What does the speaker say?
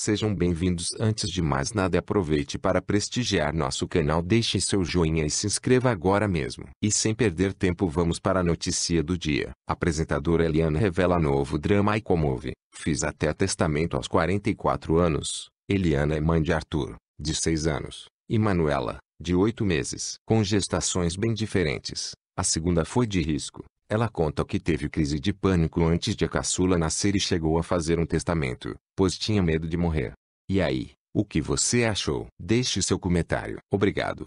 Sejam bem-vindos. Antes de mais nada, aproveite para prestigiar nosso canal. Deixe seu joinha e se inscreva agora mesmo. E sem perder tempo, vamos para a notícia do dia. apresentadora Eliana revela novo drama e comove. Fiz até testamento aos 44 anos. Eliana é mãe de Arthur, de 6 anos, e Manuela, de 8 meses, com gestações bem diferentes. A segunda foi de risco. Ela conta que teve crise de pânico antes de a caçula nascer e chegou a fazer um testamento, pois tinha medo de morrer. E aí, o que você achou? Deixe seu comentário. Obrigado.